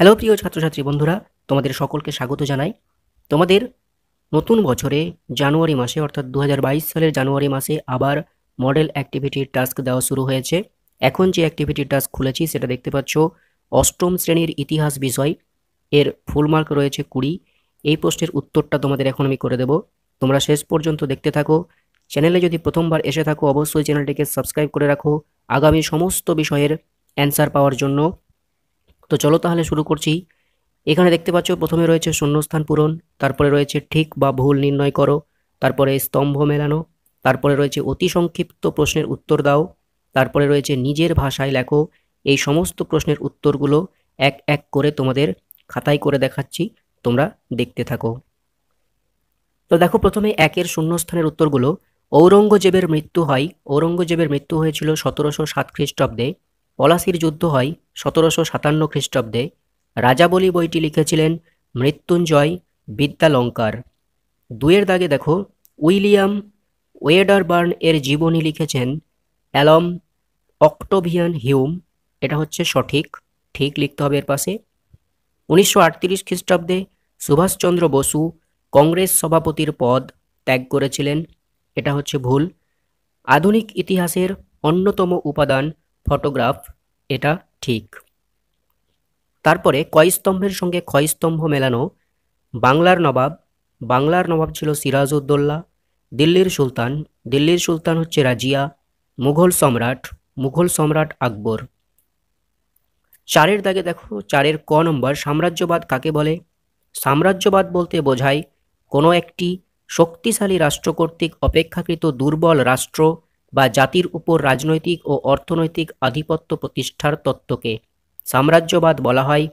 hello প্রিয় ছাত্রছাত্রী বন্ধুরা তোমাদের সকলকে স্বাগত জানাই তোমাদের নতুন বছরে জানুয়ারি মাসে অর্থাৎ দু সালের জানুয়ারি মাসে আবার মডেল অ্যাক্টিভিটির টাস্ক দেওয়া শুরু হয়েছে এখন যে অ্যাক্টিভিটির টাস্ক খুলেছি সেটা দেখতে পাচ্ছ অষ্টম শ্রেণীর ইতিহাস বিষয় এর ফুল মার্ক রয়েছে কুড়ি এই পোস্টের উত্তরটা তোমাদের এখন আমি করে দেব তোমরা শেষ পর্যন্ত দেখতে থাকো চ্যানেলে যদি প্রথমবার এসে থাকো অবশ্যই চ্যানেলটিকে সাবস্ক্রাইব করে রাখো আগামী সমস্ত বিষয়ের অ্যান্সার পাওয়ার জন্য তো চলো তাহলে শুরু করছি এখানে দেখতে পাচ্ছ প্রথমে রয়েছে শূন্যস্থান পূরণ তারপরে রয়েছে ঠিক বা ভুল নির্ণয় করো তারপরে স্তম্ভ মেলানো তারপরে রয়েছে অতি সংক্ষিপ্ত প্রশ্নের উত্তর দাও তারপরে রয়েছে নিজের ভাষায় লেখো এই সমস্ত প্রশ্নের উত্তরগুলো এক এক করে তোমাদের খাতায় করে দেখাচ্ছি তোমরা দেখতে থাকো তো দেখো প্রথমে একের শূন্যস্থানের উত্তরগুলো ঔরঙ্গজেবের মৃত্যু হয় ঔরঙ্গজেবের মৃত্যু হয়েছিল সতেরোশো সাত খ্রিস্টাব্দে পলাশির যুদ্ধ হয় সতেরোশো সাতান্ন খ্রিস্টাব্দে রাজাবলি বইটি লিখেছিলেন মৃত্যুঞ্জয় বিদ্যালঙ্কার দুয়ের দাগে দেখো উইলিয়াম ওয়েডারবার্ন এর জীবনী লিখেছেন অ্যালম অক্টোভিয়ান হিউম এটা হচ্ছে সঠিক ঠিক লিখতে হবে এর পাশে উনিশশো আটত্রিশ খ্রিস্টাব্দে সুভাষচন্দ্র বসু কংগ্রেস সভাপতির পদ ত্যাগ করেছিলেন এটা হচ্ছে ভুল আধুনিক ইতিহাসের অন্যতম উপাদান ফটোগ্রাফ এটা ঠিক তারপরে কয়স্তম্ভের সঙ্গে কয়স্তম্ভ মেলানো বাংলার নবাব বাংলার নবাব ছিল সিরাজউদ্দৌল্লা দিল্লির সুলতান দিল্লির সুলতান হচ্ছে রাজিয়া মুঘল সম্রাট মুঘল সম্রাট আকবর চারের দাগে দেখো চারের ক নম্বর সাম্রাজ্যবাদ কাকে বলে সাম্রাজ্যবাদ বলতে বোঝায় কোনো একটি শক্তিশালী রাষ্ট্র কর্তৃক অপেক্ষাকৃত দুর্বল রাষ্ট্র বা জাতির উপর রাজনৈতিক ও অর্থনৈতিক আধিপত্য প্রতিষ্ঠার তত্ত্বকে সাম্রাজ্যবাদ বলা হয়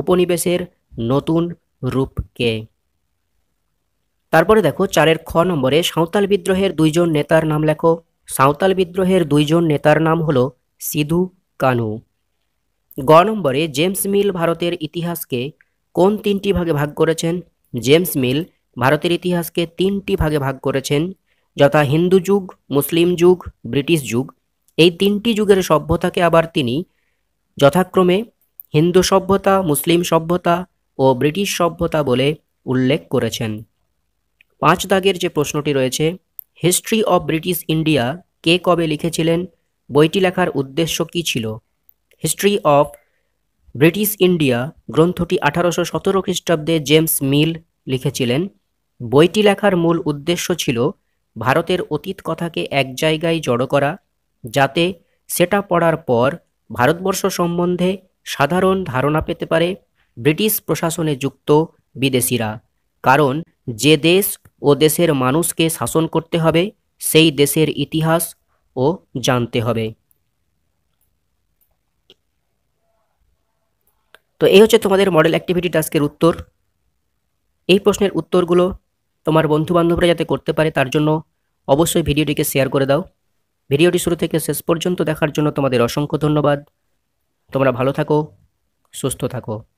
উপনিবেশের নতুন রূপকে তারপরে দেখো চারের খ নম্বরে সাঁওতাল বিদ্রোহের দুইজন নেতার নাম লেখো সাঁওতাল বিদ্রোহের দুইজন নেতার নাম হলো সিধু কানু গ নম্বরে জেমস মিল ভারতের ইতিহাসকে কোন তিনটি ভাগে ভাগ করেছেন জেমস মিল ভারতের ইতিহাসকে তিনটি ভাগে ভাগ করেছেন যথা হিন্দু যুগ মুসলিম যুগ ব্রিটিশ যুগ এই তিনটি যুগের সভ্যতাকে আবার তিনি যথাক্রমে হিন্দু সভ্যতা মুসলিম সভ্যতা ও ব্রিটিশ সভ্যতা বলে উল্লেখ করেছেন পাঁচ দাগের যে প্রশ্নটি রয়েছে হিস্ট্রি অব ব্রিটিশ ইন্ডিয়া কে কবে লিখেছিলেন বইটি লেখার উদ্দেশ্য কী ছিল হিস্ট্রি অফ ব্রিটিশ ইন্ডিয়া গ্রন্থটি আঠারোশো সতেরো খ্রিস্টাব্দে জেমস মিল লিখেছিলেন বইটি লেখার মূল উদ্দেশ্য ছিল ভারতের অতীত কথাকে এক জায়গায় জড়ো করা যাতে সেটা পড়ার পর ভারতবর্ষ সম্বন্ধে সাধারণ ধারণা পেতে পারে ব্রিটিশ প্রশাসনে যুক্ত বিদেশিরা কারণ যে দেশ ও দেশের মানুষকে শাসন করতে হবে সেই দেশের ইতিহাস ও জানতে হবে তো এই হচ্ছে তোমাদের মডেল অ্যাক্টিভিটি টাস্কের উত্তর এই প্রশ্নের উত্তরগুলো তোমার বন্ধুবান্ধবরা যাতে করতে পারে তার জন্য অবশ্যই ভিডিওটিকে শেয়ার করে দাও ভিডিওটি শুরু থেকে শেষ পর্যন্ত দেখার জন্য তোমাদের অসংখ্য ধন্যবাদ তোমরা ভালো থাকো সুস্থ থাকো